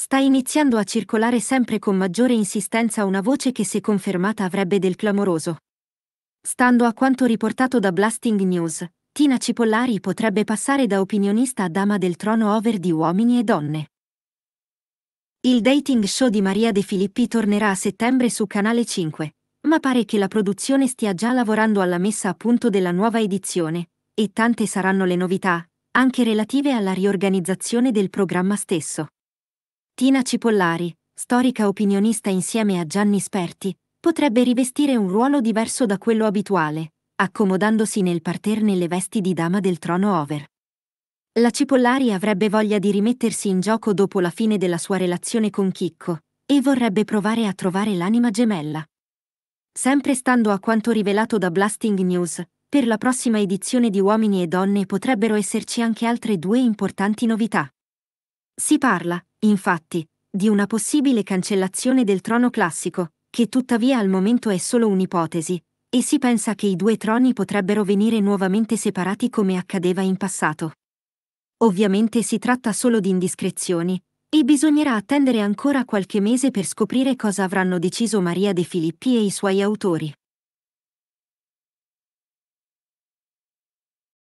Sta iniziando a circolare sempre con maggiore insistenza una voce che se confermata avrebbe del clamoroso. Stando a quanto riportato da Blasting News, Tina Cipollari potrebbe passare da opinionista a dama del trono over di uomini e donne. Il dating show di Maria De Filippi tornerà a settembre su Canale 5, ma pare che la produzione stia già lavorando alla messa a punto della nuova edizione, e tante saranno le novità, anche relative alla riorganizzazione del programma stesso. Tina Cipollari, storica opinionista insieme a Gianni Sperti, potrebbe rivestire un ruolo diverso da quello abituale, accomodandosi nel parterre nelle vesti di dama del trono over. La Cipollari avrebbe voglia di rimettersi in gioco dopo la fine della sua relazione con Chicco, e vorrebbe provare a trovare l'anima gemella. Sempre stando a quanto rivelato da Blasting News, per la prossima edizione di Uomini e Donne potrebbero esserci anche altre due importanti novità. Si parla, infatti, di una possibile cancellazione del trono classico, che tuttavia al momento è solo un'ipotesi, e si pensa che i due troni potrebbero venire nuovamente separati come accadeva in passato. Ovviamente si tratta solo di indiscrezioni, e bisognerà attendere ancora qualche mese per scoprire cosa avranno deciso Maria De Filippi e i suoi autori.